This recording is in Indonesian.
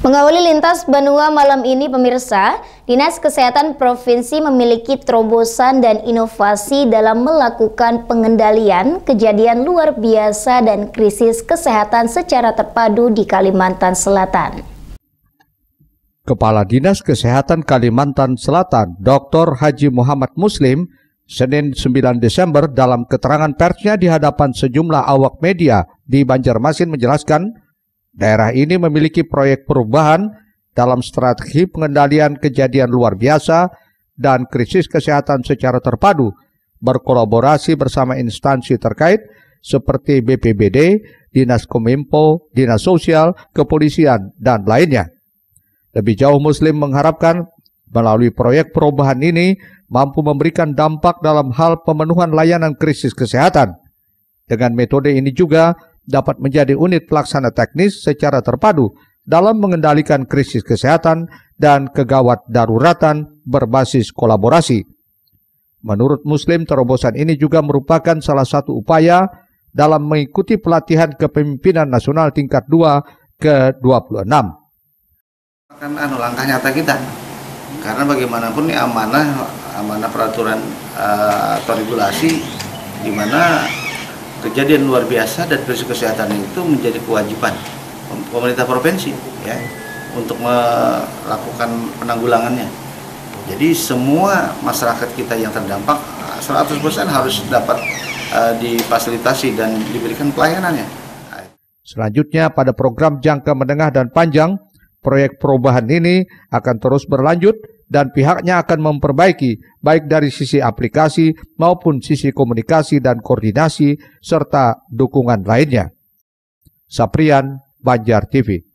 Mengawali lintas benua malam ini pemirsa, Dinas Kesehatan Provinsi memiliki terobosan dan inovasi dalam melakukan pengendalian kejadian luar biasa dan krisis kesehatan secara terpadu di Kalimantan Selatan. Kepala Dinas Kesehatan Kalimantan Selatan, Dr. Haji Muhammad Muslim, Senin 9 Desember dalam keterangan persnya di hadapan sejumlah awak media di Banjarmasin menjelaskan Daerah ini memiliki proyek perubahan dalam strategi pengendalian kejadian luar biasa dan krisis kesehatan secara terpadu, berkolaborasi bersama instansi terkait seperti BPBD, Dinas Kominfo, Dinas Sosial, Kepolisian, dan lainnya. Lebih jauh Muslim mengharapkan melalui proyek perubahan ini mampu memberikan dampak dalam hal pemenuhan layanan krisis kesehatan. Dengan metode ini juga dapat menjadi unit pelaksana teknis secara terpadu dalam mengendalikan krisis kesehatan dan kegawat daruratan berbasis kolaborasi. Menurut Muslim, terobosan ini juga merupakan salah satu upaya dalam mengikuti pelatihan kepemimpinan nasional tingkat 2 ke-26. Kan, anu langkah nyata kita. Karena bagaimanapun ini amanah amanah peraturan uh, atau regulasi di mana kejadian luar biasa dan krisis kesehatan itu menjadi kewajiban pemerintah provinsi ya untuk melakukan penanggulangannya. Jadi semua masyarakat kita yang terdampak 100% harus dapat uh, difasilitasi dan diberikan pelayanannya. Selanjutnya pada program jangka menengah dan panjang, proyek perubahan ini akan terus berlanjut dan pihaknya akan memperbaiki baik dari sisi aplikasi maupun sisi komunikasi dan koordinasi serta dukungan lainnya. Saprian Banjar TV